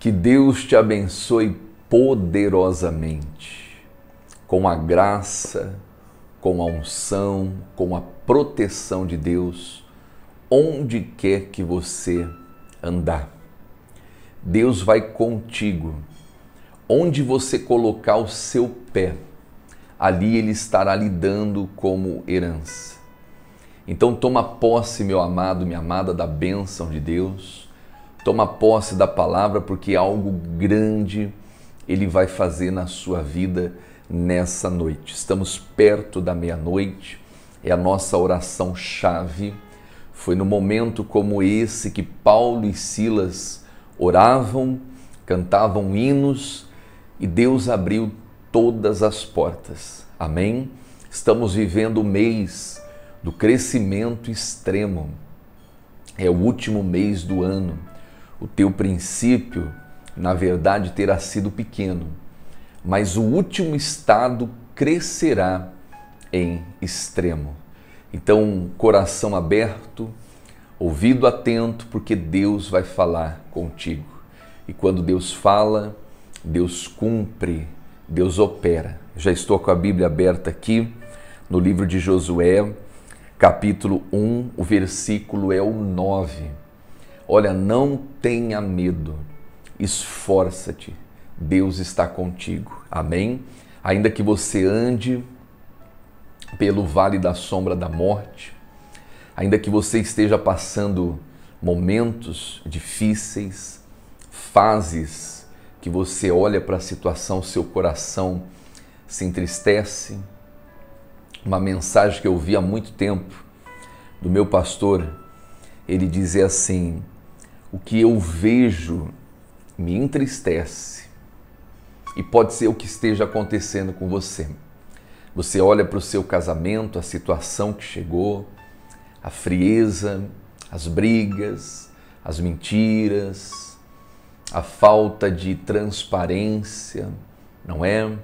Que Deus te abençoe poderosamente, com a graça, com a unção, com a proteção de Deus, onde quer que você andar. Deus vai contigo. Onde você colocar o seu pé, ali ele estará lhe dando como herança. Então toma posse, meu amado, minha amada, da bênção de Deus Toma posse da palavra porque algo grande ele vai fazer na sua vida nessa noite. Estamos perto da meia-noite, é a nossa oração chave. Foi no momento como esse que Paulo e Silas oravam, cantavam hinos e Deus abriu todas as portas. Amém? Estamos vivendo o mês do crescimento extremo. É o último mês do ano o teu princípio, na verdade, terá sido pequeno, mas o último estado crescerá em extremo. Então, coração aberto, ouvido atento, porque Deus vai falar contigo. E quando Deus fala, Deus cumpre, Deus opera. Já estou com a Bíblia aberta aqui no livro de Josué, capítulo 1, o versículo é o 9. Olha, não tenha medo, esforça-te, Deus está contigo. Amém? Ainda que você ande pelo vale da sombra da morte, ainda que você esteja passando momentos difíceis, fases que você olha para a situação, seu coração se entristece. Uma mensagem que eu vi há muito tempo do meu pastor, ele dizia assim: o que eu vejo me entristece. E pode ser o que esteja acontecendo com você. Você olha para o seu casamento, a situação que chegou, a frieza, as brigas, as mentiras, a falta de transparência, não é?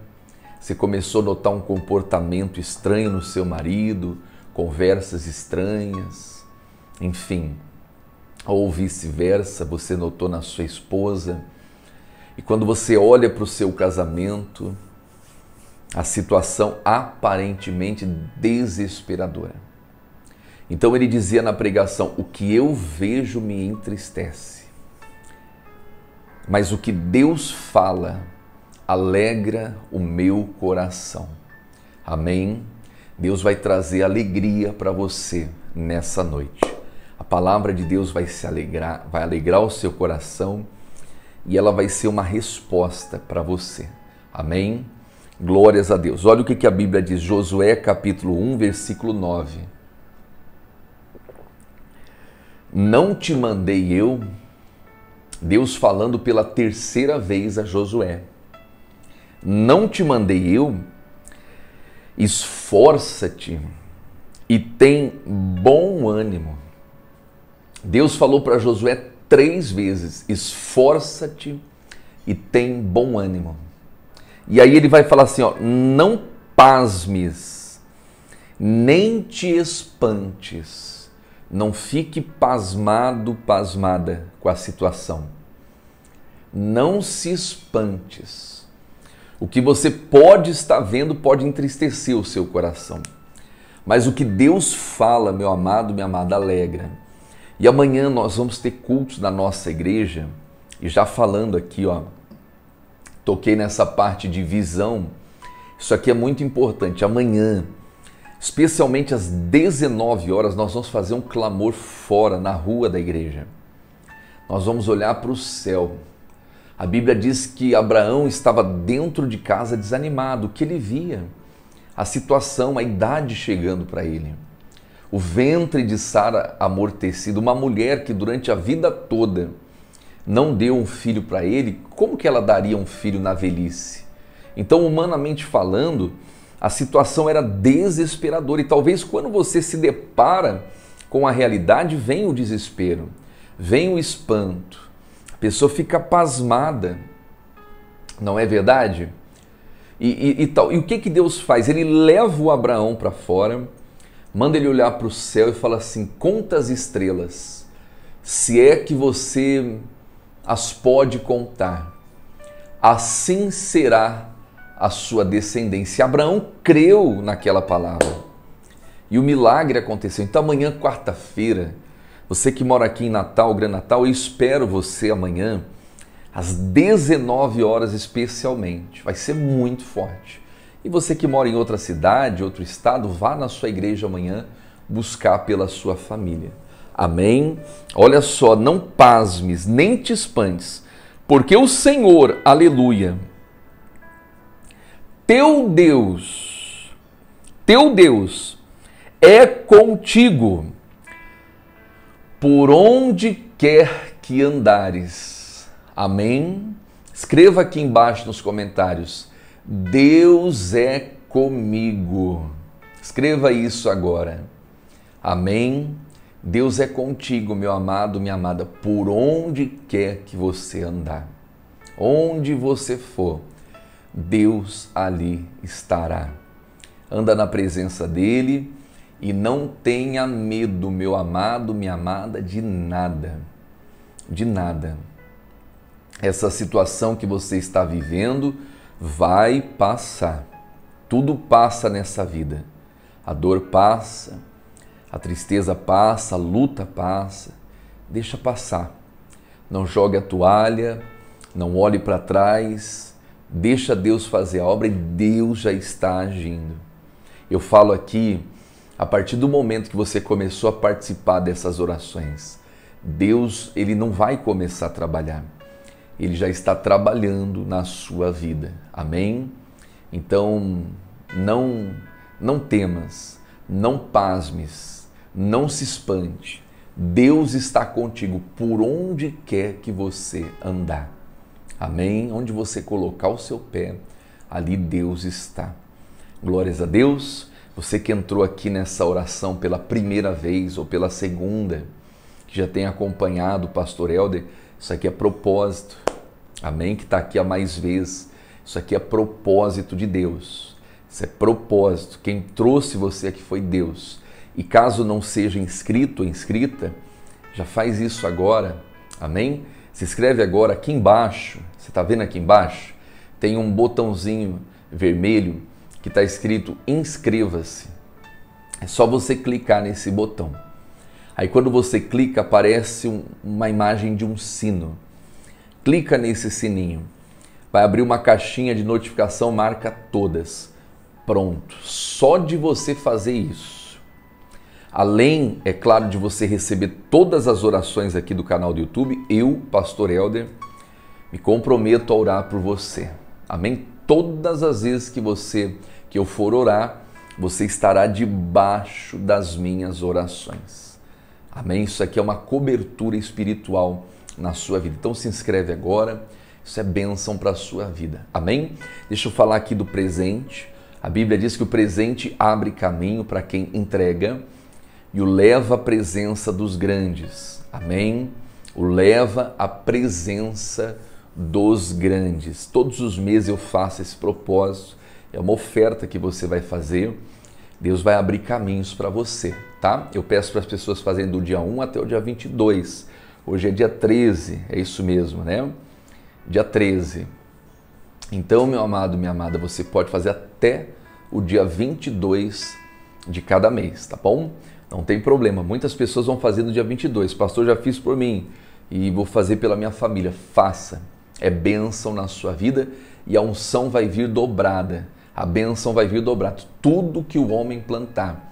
Você começou a notar um comportamento estranho no seu marido, conversas estranhas, enfim, ou vice-versa, você notou na sua esposa. E quando você olha para o seu casamento, a situação aparentemente desesperadora. Então ele dizia na pregação: O que eu vejo me entristece, mas o que Deus fala alegra o meu coração. Amém? Deus vai trazer alegria para você nessa noite. A palavra de Deus vai se alegrar, vai alegrar o seu coração e ela vai ser uma resposta para você. Amém? Glórias a Deus. Olha o que a Bíblia diz, Josué capítulo 1, versículo 9. Não te mandei eu, Deus falando pela terceira vez a Josué. Não te mandei eu, esforça-te e tem bom ânimo Deus falou para Josué três vezes: esforça-te e tem bom ânimo. E aí ele vai falar assim: ó, não pasmes, nem te espantes, não fique pasmado, pasmada com a situação. Não se espantes. O que você pode estar vendo pode entristecer o seu coração. Mas o que Deus fala, meu amado, minha amada, alegra. E amanhã nós vamos ter cultos na nossa igreja. E já falando aqui, ó, toquei nessa parte de visão. Isso aqui é muito importante. Amanhã, especialmente às 19 horas, nós vamos fazer um clamor fora na rua da igreja. Nós vamos olhar para o céu. A Bíblia diz que Abraão estava dentro de casa desanimado, o que ele via, a situação, a idade chegando para ele o ventre de Sara amortecido, uma mulher que durante a vida toda não deu um filho para ele, como que ela daria um filho na velhice? Então, humanamente falando, a situação era desesperadora e talvez quando você se depara com a realidade, vem o desespero, vem o espanto. A pessoa fica pasmada, não é verdade? E, e, e tal. e o que, que Deus faz? Ele leva o Abraão para fora Manda ele olhar para o céu e fala assim: conta as estrelas, se é que você as pode contar. Assim será a sua descendência. Abraão creu naquela palavra e o milagre aconteceu. Então, amanhã, quarta-feira, você que mora aqui em Natal, Gran Natal, eu espero você amanhã às 19 horas especialmente. Vai ser muito forte. E você que mora em outra cidade, outro estado, vá na sua igreja amanhã buscar pela sua família. Amém? Olha só, não pasmes, nem te espantes, porque o Senhor, aleluia, teu Deus, teu Deus é contigo por onde quer que andares. Amém? Escreva aqui embaixo nos comentários. Deus é comigo. Escreva isso agora. Amém. Deus é contigo, meu amado, minha amada, por onde quer que você andar. Onde você for, Deus ali estará. Anda na presença dele e não tenha medo, meu amado, minha amada, de nada. De nada. Essa situação que você está vivendo, vai passar. Tudo passa nessa vida. A dor passa, a tristeza passa, a luta passa. Deixa passar. Não jogue a toalha, não olhe para trás. Deixa Deus fazer a obra e Deus já está agindo. Eu falo aqui a partir do momento que você começou a participar dessas orações. Deus, ele não vai começar a trabalhar ele já está trabalhando na sua vida. Amém? Então, não não temas, não pasmes, não se espante. Deus está contigo por onde quer que você andar. Amém? Onde você colocar o seu pé, ali Deus está. Glórias a Deus. Você que entrou aqui nessa oração pela primeira vez ou pela segunda, que já tem acompanhado o pastor Helder, isso aqui é propósito. Amém? Que está aqui a mais vezes. Isso aqui é propósito de Deus. Isso é propósito. Quem trouxe você aqui foi Deus. E caso não seja inscrito ou inscrita, já faz isso agora. Amém? Se inscreve agora aqui embaixo. Você está vendo aqui embaixo? Tem um botãozinho vermelho que está escrito inscreva-se. É só você clicar nesse botão. Aí quando você clica aparece uma imagem de um sino clica nesse sininho. Vai abrir uma caixinha de notificação, marca todas. Pronto. Só de você fazer isso. Além, é claro, de você receber todas as orações aqui do canal do YouTube, eu, Pastor Helder, me comprometo a orar por você. Amém? Todas as vezes que você que eu for orar, você estará debaixo das minhas orações. Amém? Isso aqui é uma cobertura espiritual na sua vida. Então se inscreve agora, isso é bênção para a sua vida. Amém? Deixa eu falar aqui do presente. A Bíblia diz que o presente abre caminho para quem entrega e o leva à presença dos grandes. Amém? O leva à presença dos grandes. Todos os meses eu faço esse propósito. É uma oferta que você vai fazer. Deus vai abrir caminhos para você, tá? Eu peço para as pessoas fazerem do dia 1 até o dia 22. Hoje é dia 13, é isso mesmo, né? Dia 13. Então, meu amado, minha amada, você pode fazer até o dia 22 de cada mês, tá bom? Não tem problema. Muitas pessoas vão fazer no dia 22. Pastor, já fiz por mim e vou fazer pela minha família. Faça. É bênção na sua vida e a unção vai vir dobrada. A bênção vai vir dobrada. Tudo que o homem plantar,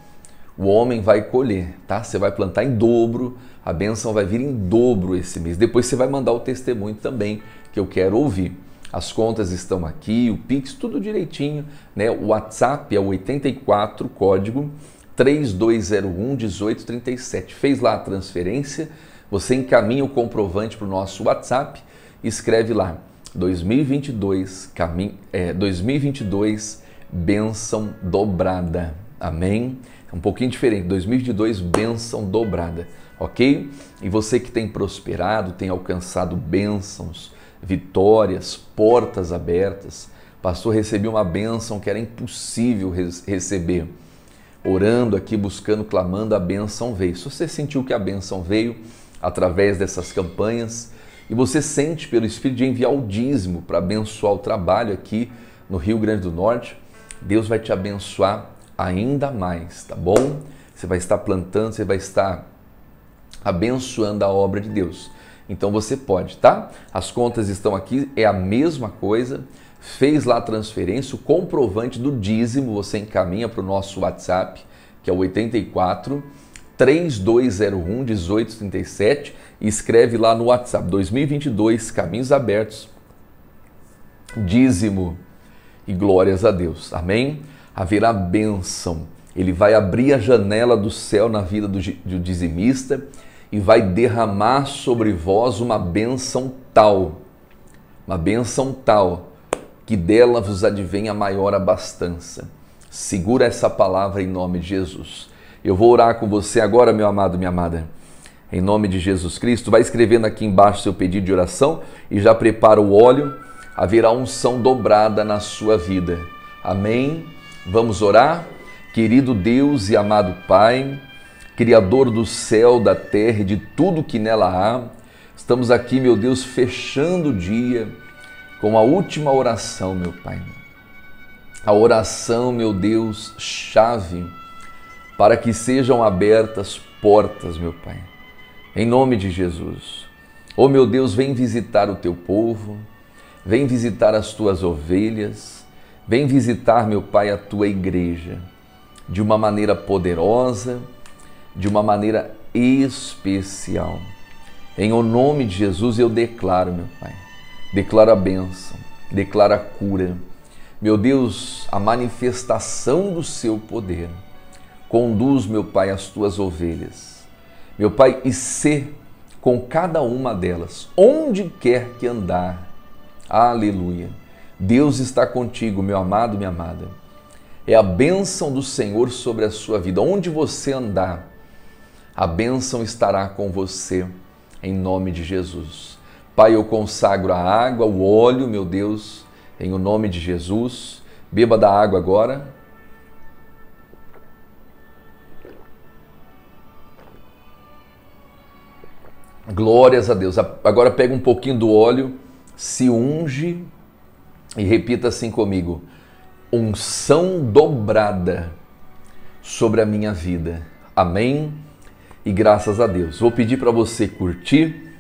o homem vai colher, tá? Você vai plantar em dobro, a bênção vai vir em dobro esse mês. Depois você vai mandar o testemunho também, que eu quero ouvir. As contas estão aqui, o Pix, tudo direitinho, né? O WhatsApp é o 84 código 3201 1837. Fez lá a transferência, você encaminha o comprovante para o nosso WhatsApp, escreve lá 2022, caminho, é, 2022 bênção dobrada. Amém? É um pouquinho diferente. 2022, bênção dobrada, ok? E você que tem prosperado, tem alcançado bênçãos, vitórias, portas abertas. Pastor, recebi uma bênção que era impossível receber. Orando aqui, buscando, clamando, a bênção veio. Se você sentiu que a bênção veio através dessas campanhas e você sente pelo Espírito de enviar o dízimo para abençoar o trabalho aqui no Rio Grande do Norte, Deus vai te abençoar ainda mais, tá bom? Você vai estar plantando, você vai estar abençoando a obra de Deus. Então você pode, tá? As contas estão aqui, é a mesma coisa. Fez lá a transferência, o comprovante do dízimo você encaminha para o nosso WhatsApp, que é o 84 3201 1837 e escreve lá no WhatsApp 2022 Caminhos Abertos. Dízimo e glórias a Deus. Amém? haverá bênção. Ele vai abrir a janela do céu na vida do, do dizimista e vai derramar sobre vós uma bênção tal, uma bênção tal, que dela vos advém a maior abastança. Segura essa palavra em nome de Jesus. Eu vou orar com você agora, meu amado, minha amada. Em nome de Jesus Cristo, vai escrevendo aqui embaixo seu pedido de oração e já prepara o óleo. Haverá unção dobrada na sua vida. Amém Vamos orar? Querido Deus e amado Pai, Criador do céu, da terra e de tudo que nela há, estamos aqui, meu Deus, fechando o dia com a última oração, meu Pai. A oração, meu Deus, chave para que sejam abertas portas, meu Pai. Em nome de Jesus. Oh, meu Deus, vem visitar o teu povo, vem visitar as tuas ovelhas Vem visitar, meu Pai, a tua igreja de uma maneira poderosa, de uma maneira especial. Em o nome de Jesus eu declaro, meu Pai, declaro a bênção, declaro a cura. Meu Deus, a manifestação do seu poder. Conduz, meu Pai, as tuas ovelhas. Meu Pai, e se com cada uma delas, onde quer que andar. Aleluia Deus está contigo, meu amado, minha amada. É a bênção do Senhor sobre a sua vida. Onde você andar, a bênção estará com você, em nome de Jesus. Pai, eu consagro a água, o óleo, meu Deus, em o nome de Jesus. Beba da água agora. Glórias a Deus. Agora pega um pouquinho do óleo, se unge e repita assim comigo: unção dobrada sobre a minha vida. Amém? E graças a Deus. Vou pedir para você curtir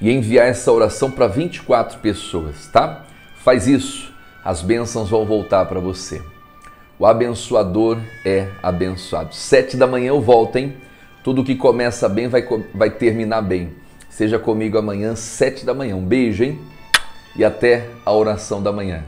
e enviar essa oração para 24 pessoas, tá? Faz isso, as bênçãos vão voltar para você. O abençoador é abençoado. Sete da manhã eu volto, hein? Tudo que começa bem vai, vai terminar bem. Seja comigo amanhã, sete da manhã. Um beijo, hein? e até a oração da manhã.